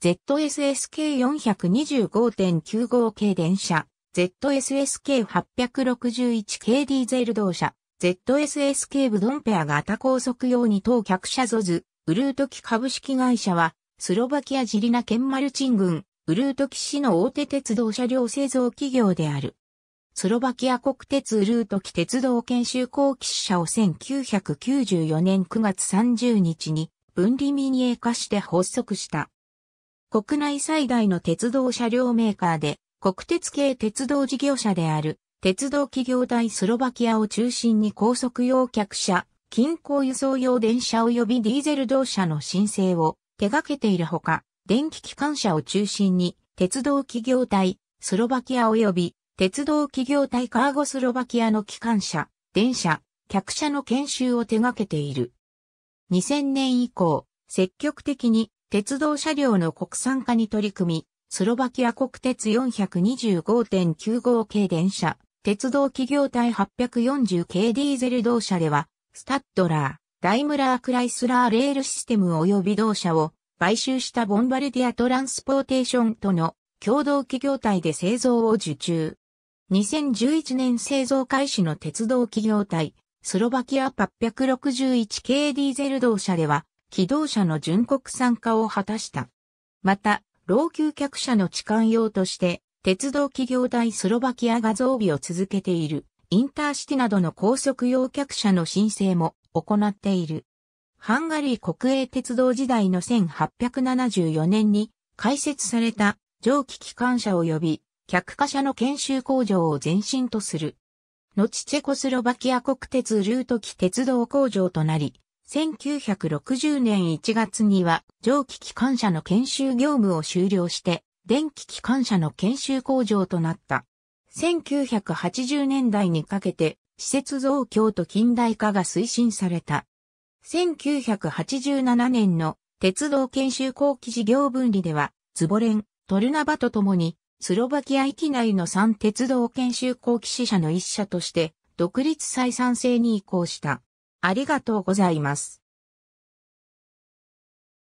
ZSSK425.95 系電車、ZSSK861 系ディーゼル動車、ZSSK ブドンペア型高速用に当客車ゾズ、ウルートキ株式会社は、スロバキアジリナ県マルチン軍、ウルートキ市の大手鉄道車両製造企業である。スロバキア国鉄ウルートキ鉄道研修後期社を1994年9月30日に分離民営化して発足した。国内最大の鉄道車両メーカーで、国鉄系鉄道事業者である、鉄道企業体スロバキアを中心に高速用客車、近郊輸送用電車及びディーゼル動車の申請を手掛けているほか、電気機関車を中心に、鉄道企業体スロバキア及び鉄道企業体カーゴスロバキアの機関車、電車、客車の研修を手掛けている。2000年以降、積極的に鉄道車両の国産化に取り組み、スロバキア国鉄425.95系電車、鉄道企業体840系ディーゼル同社では、スタッドラー、ダイムラークライスラーレールシステム及び同社を買収したボンバルディアトランスポーテーションとの共同企業体で製造を受注。2011年製造開始の鉄道企業体、スロバキア861系ディーゼル同社では、機動車の純国産化を果たした。また、老朽客車の置換用として、鉄道企業大スロバキアが増備を続けている、インターシティなどの高速用客車の申請も行っている。ハンガリー国営鉄道時代の1874年に開設された蒸気機関車及び客貨車の研修工場を前身とする。後チェコスロバキア国鉄ルート機鉄道工場となり、1960年1月には蒸気機関車の研修業務を終了して電気機関車の研修工場となった。1980年代にかけて施設増強と近代化が推進された。1987年の鉄道研修後期事業分離では、ズボレン、トルナバと共に、スロバキア域内の3鉄道研修後期支社の一社として、独立採算制に移行した。ありがとうございます。